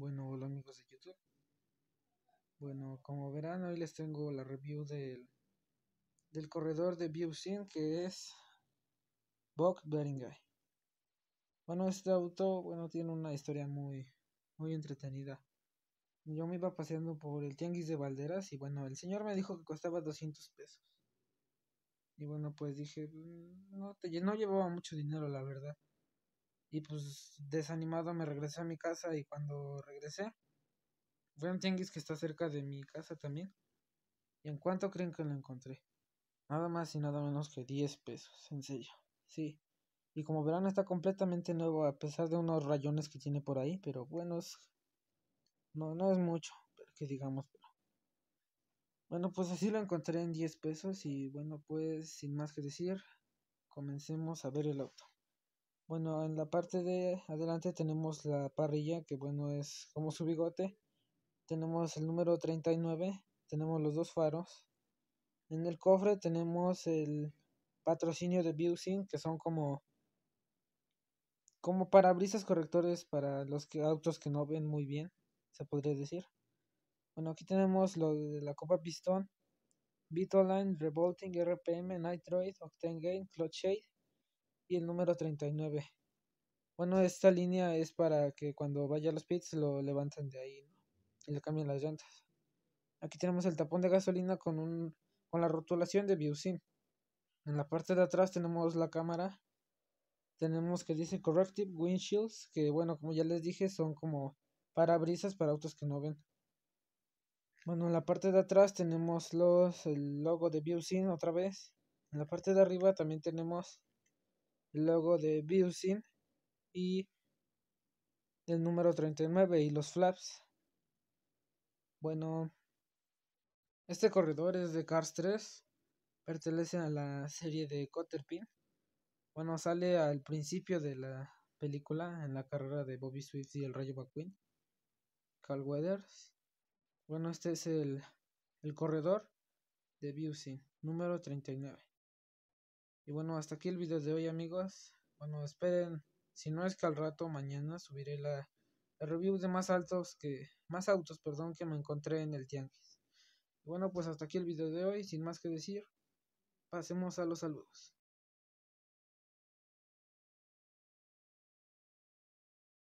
Bueno, hola amigos de YouTube. Bueno, como verán, hoy les tengo la review del, del corredor de Sin que es Bock Beringay. Bueno, este auto bueno, tiene una historia muy, muy entretenida. Yo me iba paseando por el tianguis de Valderas y bueno, el señor me dijo que costaba 200 pesos. Y bueno, pues dije, mm, no, te, no llevaba mucho dinero, la verdad. Y pues desanimado me regresé a mi casa y cuando regresé, fue un tianguis que está cerca de mi casa también. ¿Y en cuánto creen que lo encontré? Nada más y nada menos que 10 pesos, en Sí. Y como verán está completamente nuevo a pesar de unos rayones que tiene por ahí, pero bueno, no, no es mucho, pero que digamos, Bueno, pues así lo encontré en 10 pesos y bueno, pues sin más que decir, comencemos a ver el auto. Bueno, en la parte de adelante tenemos la parrilla, que bueno, es como su bigote. Tenemos el número 39, tenemos los dos faros. En el cofre tenemos el patrocinio de Busing, que son como como parabrisas correctores para los que, autos que no ven muy bien, se podría decir. Bueno, aquí tenemos lo de la copa pistón, Vitoline, Revolting, RPM, Nitroid, Octane Gain, Clutch Shade, y el número 39. Bueno, esta línea es para que cuando vaya a los pits lo levanten de ahí y le cambien las llantas. Aquí tenemos el tapón de gasolina con, un, con la rotulación de Biusim. En la parte de atrás tenemos la cámara. Tenemos que dice Corrective Windshields, que bueno, como ya les dije, son como parabrisas para autos que no ven. Bueno, en la parte de atrás tenemos los, el logo de Biusim otra vez. En la parte de arriba también tenemos el logo de Busing y el número 39 y los flaps. Bueno, este corredor es de Cars 3, pertenece a la serie de Cotterpin. Bueno, sale al principio de la película en la carrera de Bobby Swift y el Rayo McQueen. Carl Weathers. Bueno, este es el, corredor de Busing, número 39. Y bueno, hasta aquí el video de hoy amigos. Bueno, esperen, si no es que al rato mañana subiré la, review de más altos que más autos, perdón, que me encontré en el tianguis. Y bueno, pues hasta aquí el video de hoy, sin más que decir. Pasemos a los saludos.